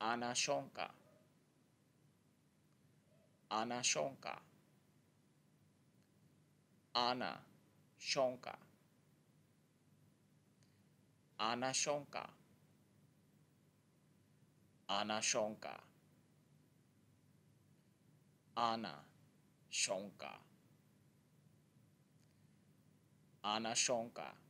anashonka anashonka ana shonka ana shonka ana shonka shonka shonka